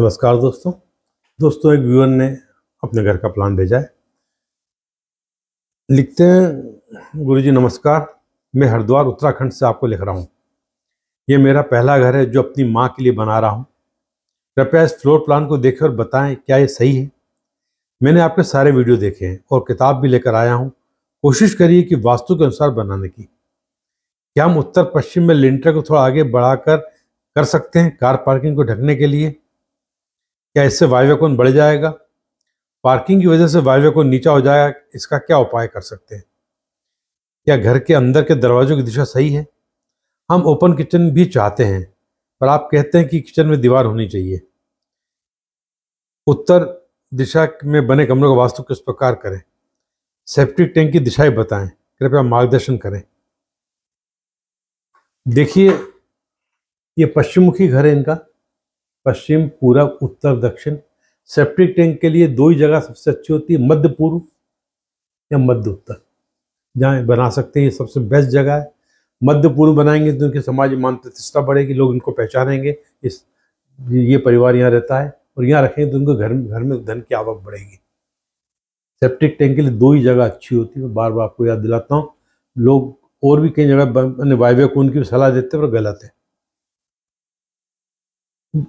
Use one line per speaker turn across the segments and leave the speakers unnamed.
नमस्कार दोस्तों दोस्तों एक व्यूअर ने अपने घर का प्लान भेजा है लिखते हैं गुरुजी नमस्कार मैं हरिद्वार उत्तराखंड से आपको लिख रहा हूँ ये मेरा पहला घर है जो अपनी माँ के लिए बना रहा हूँ कृपया इस फ्लोर प्लान को देखें और बताएं क्या ये सही है मैंने आपके सारे वीडियो देखे हैं और किताब भी लेकर आया हूँ कोशिश करिए कि वास्तु के अनुसार बनाने की क्या हम उत्तर पश्चिम में लिंटर को थोड़ा आगे बढ़ाकर कर सकते हैं कार पार्किंग को ढकने के लिए क्या इससे वायव्य कोण बढ़ जाएगा पार्किंग की वजह से वायव्य कोण नीचा हो जाएगा इसका क्या उपाय कर सकते हैं क्या घर के अंदर के दरवाजों की दिशा सही है हम ओपन किचन भी चाहते हैं पर आप कहते हैं कि किचन में दीवार होनी चाहिए उत्तर दिशा में बने कमरों का वास्तु किस प्रकार करें सेप्टिक टैंक की दिशाएं बताएं कृपया मार्गदर्शन करें देखिए ये पश्चिमुखी घर है इनका पश्चिम पूरब उत्तर दक्षिण सेप्टिक टैंक के लिए दो ही जगह सबसे अच्छी होती है मध्य पूर्व या मध्य उत्तर जहाँ बना सकते हैं ये सबसे बेस्ट जगह है मध्य पूर्व बनाएंगे तो उनके समाज मान प्रतिष्ठा बढ़ेगी लोग इनको पहचानेंगे इस ये परिवार यहाँ रहता है और यहाँ रखेंगे तो उनको घर घर में धन की आवक बढ़ेगी सेप्टिक टैंक के लिए दो ही जगह अच्छी होती है बार बार आपको याद दिलाता हूँ लोग और भी कई जगह वायव्य को उनकी सलाह देते हैं पर गलत है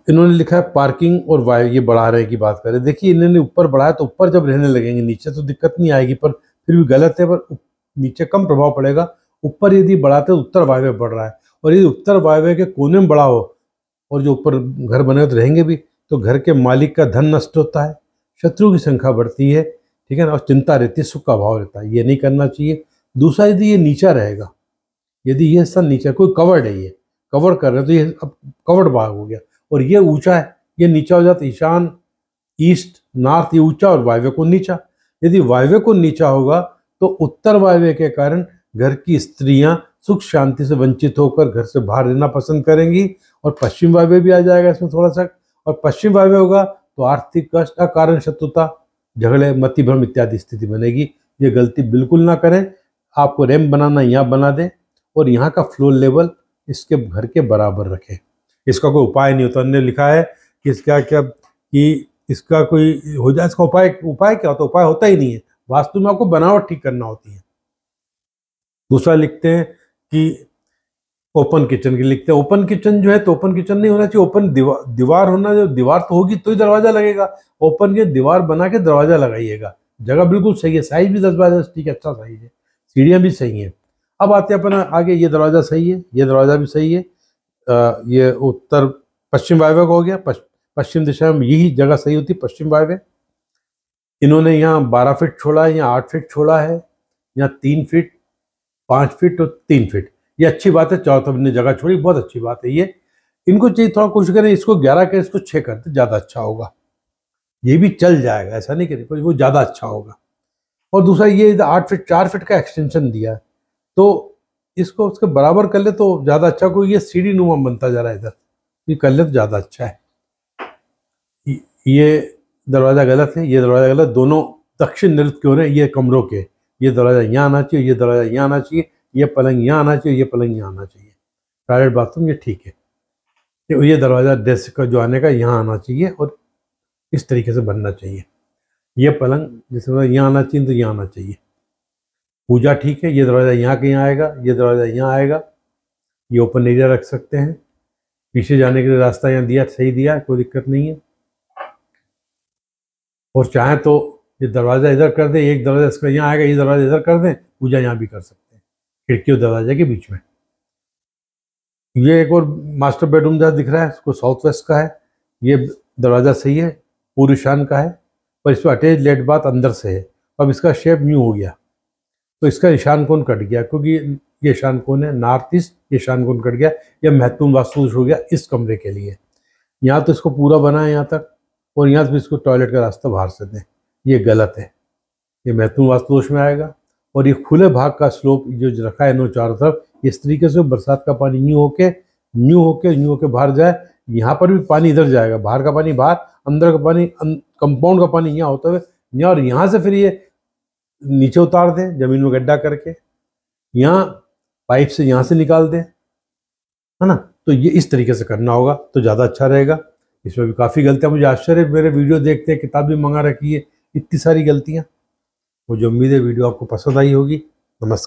इन्होंने लिखा है पार्किंग और वायर ये बढ़ा रहे की बात करें देखिए इन्होंने ऊपर बढ़ाया तो ऊपर जब रहने लगेंगे नीचे तो दिक्कत नहीं आएगी पर फिर भी गलत है पर नीचे कम प्रभाव पड़ेगा ऊपर यदि बढ़ाते तो उत्तर वायव्य बढ़ रहा है और यदि उत्तर वायव्य के कोने में बढ़ा हो और जो ऊपर घर बने तो रहेंगे भी तो घर के मालिक का धन नष्ट होता है शत्रु की संख्या बढ़ती है ठीक है ना और चिंता रहती है सुख का भाव रहता है ये नहीं करना चाहिए दूसरा यदि ये नीचा रहेगा यदि यह हिस्सा नीचा कोई कवर्ड है ये कवर कर रहे हैं तो ये अब कवर्ड भाग हो गया और ये ऊंचा है ये नीचा हो जाता है ईशान ईस्ट नॉर्थ ये ऊंचा और वायव्य को नीचा यदि वायव्य को नीचा होगा तो उत्तर वायव्य के कारण घर की स्त्रियां सुख शांति से वंचित होकर घर से बाहर रहना पसंद करेंगी और पश्चिम वायव्य भी आ जाएगा इसमें थोड़ा सा और पश्चिम वायव्य होगा तो आर्थिक कष्ट अकारण शत्रुता झगड़े मति भ्रम इत्यादि स्थिति बनेगी ये गलती बिल्कुल ना करें आपको रैम बनाना यहाँ बना दें और यहाँ का फ्लोर लेवल इसके घर के बराबर रखें इसका कोई उपाय नहीं होता उन्होंने लिखा है कि इसका क्या कि इसका कोई हो जाए इसका उपाय उपाय क्या होता है उपाय होता ही नहीं है वास्तु में आपको बनावट ठीक करना होती है दूसरा लिखते हैं कि ओपन किचन के लिखते हैं ओपन किचन जो है तो ओपन किचन नहीं होना चाहिए ओपन दीवार दीवार होना जो दीवार तो होगी तो ही दरवाजा लगेगा ओपन के दीवार बना के दरवाजा लगाइएगा जगह बिल्कुल सही है साइज भी दस बाय दस ठीक है अच्छा साइज है सीढ़ियाँ भी सही हैं अब आते हैं अपना आगे ये दरवाज़ा सही है ये दरवाज़ा भी सही है ये उत्तर पश्चिम वायव्य हो गया पश्चिम दिशा में यही जगह सही होती पश्चिम वायव्य इन्होंने यहाँ बारह फीट छोड़ा है यहाँ आठ फीट छोड़ा है यहाँ तीन फीट पाँच फीट और तीन फीट ये अच्छी बात है चौथा ने जगह छोड़ी बहुत अच्छी बात है ये इनको चाहिए थोड़ा कोशिश करें इसको ग्यारह करें इसको छः करते ज़्यादा अच्छा होगा ये भी चल जाएगा ऐसा नहीं करें पर वो ज़्यादा अच्छा होगा और दूसरा ये आठ फिट चार फिट का एक्सटेंशन दिया तो इसको उसके बराबर कर ले तो ज़्यादा अच्छा क्योंकि ये सीढ़ी नुमा बनता जा रहा है इधर ये कर ले तो ज़्यादा अच्छा है ये दरवाज़ा गलत है ये दरवाज़ा गलत दोनों दक्षिण नृत्य क्यों रहे ये कमरों के ये दरवाज़ा यहाँ आना चाहिए ये दरवाज़ा यहाँ आना चाहिए ये पलंग यहाँ आना चाहिए ये पलंग यहाँ आना चाहिए टॉयलेट बाथरूम ये ठीक है ये दरवाज़ा डेस्क का जो आने का यहाँ आना चाहिए और इस तरीके से बनना चाहिए यह पलंग जैसे मतलब यहाँ आना चाहिए तो यहाँ आना चाहिए पूजा ठीक है ये दरवाज़ा यहाँ के यहाँ आएगा ये दरवाज़ा यहाँ आएगा ये ओपन एरिया रख सकते हैं पीछे जाने के लिए रास्ता यहाँ दिया सही दिया है कोई दिक्कत नहीं है और चाहें तो ये दरवाज़ा इधर कर दें एक दरवाज़ा इसका यहाँ आएगा ये दरवाज़ा इधर कर दें पूजा यहाँ भी कर सकते हैं खिड़की और दरवाजे के बीच में ये एक और मास्टर बेडरूम जहाँ दिख रहा है उसको साउथ वेस्ट का है ये दरवाज़ा सही है पूरी शान का है पर पर अटैच लेट बात अंदर से है अब इसका शेप न्यू हो गया तो इसका ईशान कौन कट गया क्योंकि ये ईशान कौन है नॉर्थ ईस्ट ये ईशान कौन कट गया यह महत्वपूर्ण वास्तु हो गया इस कमरे के लिए यहाँ तो इसको पूरा बना है यहाँ तक और यहाँ से इसको टॉयलेट का रास्ता बाहर से दें ये गलत है ये महत्वपूर्ण वास्तु दोष में आएगा और ये खुले भाग का स्लोप जो रखा है नो चारों तरफ इस तरीके से बरसात का पानी यूँ होके न्यू होके न्यू होके बाहर जाए यहाँ पर भी पानी इधर जाएगा बाहर का पानी बाहर अंदर का पानी कंपाउंड अं, का पानी यहाँ होता है यहाँ और यहाँ से फिर ये नीचे उतार दें जमीन में गड्ढा करके यहाँ पाइप से यहाँ से निकाल दें है ना तो ये इस तरीके से करना होगा तो ज़्यादा अच्छा रहेगा इसमें भी काफ़ी गलतियाँ मुझे आश्चर्य मेरे वीडियो देखते हैं किताब भी मंगा रखी है इतनी सारी गलतियाँ मुझे उम्मीद है वीडियो आपको पसंद आई होगी नमस्कार